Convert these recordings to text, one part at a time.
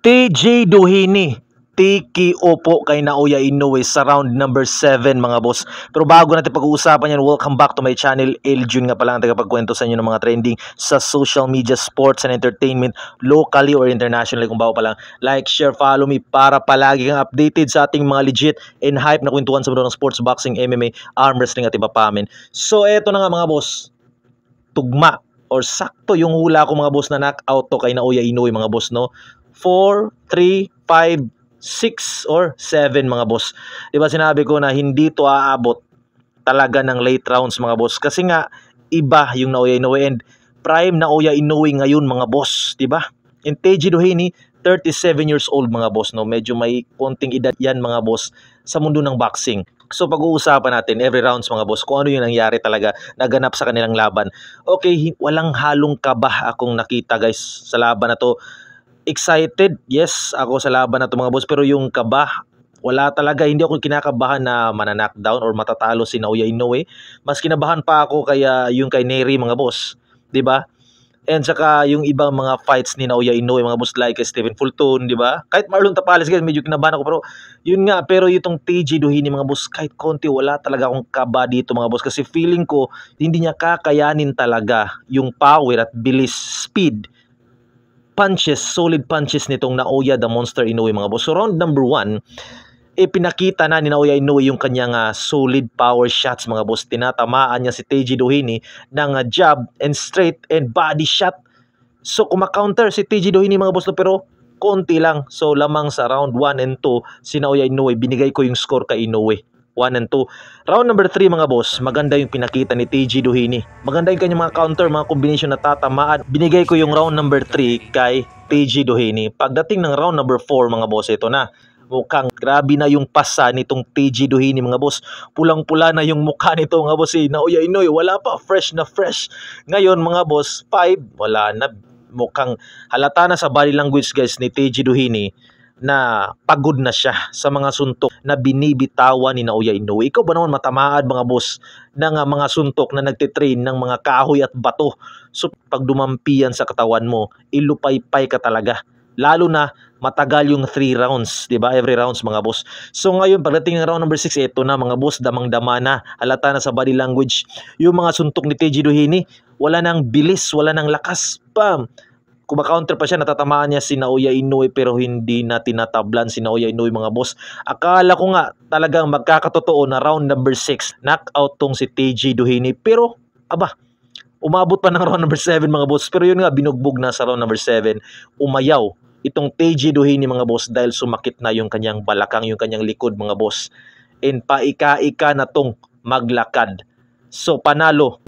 TJ Duhini Tiki Opo kay Naoya Inoue sa round number 7 mga boss. Pero bago natin pag-uusapan yan, welcome back to my channel. Eljun nga pala ang tagapagkwento sa inyo ng mga trending sa social media, sports and entertainment, locally or internationally. Kung bago pa lang, like, share, follow me para palagi kang updated sa ating mga legit and hype na kwentuhan sa mundo ng sports, boxing, MMA, arm wrestling at iba pa amin. So eto na nga mga boss, tugma or sakto yung hula ko mga boss na knockout to kay Naoya Inoue mga boss no. 4, 3, 5, 6 or 7 mga boss. 'Di ba sinabi ko na hindi to aabot talaga ng late rounds mga boss kasi nga iba yung Naoya Inoue and prime Naoya Inoue ngayon mga boss, 'di ba? And Teiji Doheny 37 years old mga boss no. Medyo may konting edad 'yan mga boss sa mundo ng boxing. So pag-uusapan natin every rounds mga boss kung ano yung nangyari talaga naganap sa kanilang laban. Okay, walang halong kabah akong nakita guys sa laban na to excited. Yes, ako sa laban na to mga boss. Pero yung kaba, wala talaga. Hindi ako kinakabahan na mananakdown or matatalo si Naoya Inoue. Mas kinabahan pa ako kaya yung kay Neri mga boss. ba? Diba? And saka yung ibang mga fights ni Naoya Inoue, mga boss like Stephen Fulton, di ba? Kahit Marlon Tapales, guys, medyo kinabahan ako. Pero yun nga, pero itong TJ Duhini, mga boss, kahit konti, wala talaga akong kaba dito, mga boss. Kasi feeling ko, hindi niya kakayanin talaga yung power at bilis, speed punches, solid punches nitong Naoya the Monster Inoue mga boss. So round number 1, ipinakita eh, na ni Naoya Inoue yung kanyang uh, solid power shots mga boss. Tinatamaan niya si Teiji Dohini ng uh, jab and straight and body shot. So kumakounter si Teiji Dohini mga boss pero konti lang. So lamang sa round 1 and 2 si Naoya Inoue binigay ko yung score kay Inoue. 1 and 2. Round number 3 mga boss, maganda yung pinakita ni TG Duhini. Maganda yung kanyang mga counter, mga combination na tatamaan. Binigay ko yung round number 3 kay TG Duhini. Pagdating ng round number 4 mga boss, ito na mukhang grabe na yung pasa nitong TG Duhini mga boss. Pulang-pula na yung mukha nito mga boss eh. Nauya Inoy, wala pa. Fresh na fresh. Ngayon mga boss, 5, wala na. Mukhang halata na sa body language guys ni TG Duhini na pagod na siya sa mga suntok na binibitawan ni Naoya Inoue. Ikaw ba naman matamaad mga boss ng mga suntok na nagtitrain ng mga kahoy at bato? So pag dumampi sa katawan mo, ilupay-pay ka talaga. Lalo na matagal yung 3 rounds, 'di ba? Every rounds mga boss. So ngayon pagdating ng round number 6, ito na mga boss, damang-dama na, halata na sa body language yung mga suntok ni Teji Duhini. Wala nang bilis, wala nang lakas. Pam! kumakaunter pa siya, natatamaan niya si Naoya Inoue pero hindi na tinatablan si Naoya Inoue mga boss. Akala ko nga talagang magkakatotoo na round number 6, knockout tong si TJ Duhini pero aba, umabot pa ng round number 7 mga boss. Pero yun nga, binugbog na sa round number 7, umayaw itong TJ Duhini mga boss dahil sumakit na yung kanyang balakang, yung kanyang likod mga boss. And paika-ika na tong maglakad So panalo.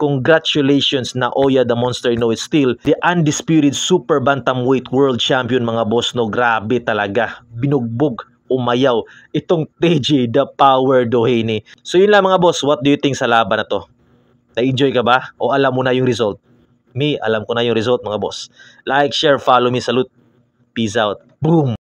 Congratulations na Oya the Monster No It's Still, the undisputed super bantamweight world champion mga boss no. Grabe talaga. Binugbog umayaw itong TJ the Power Doheny. So yun lang mga boss, what do you think sa laban na to? Na-enjoy ka ba? O alam mo na yung result? Me, alam ko na yung result mga boss. Like, share, follow me, salute. Peace out. Boom!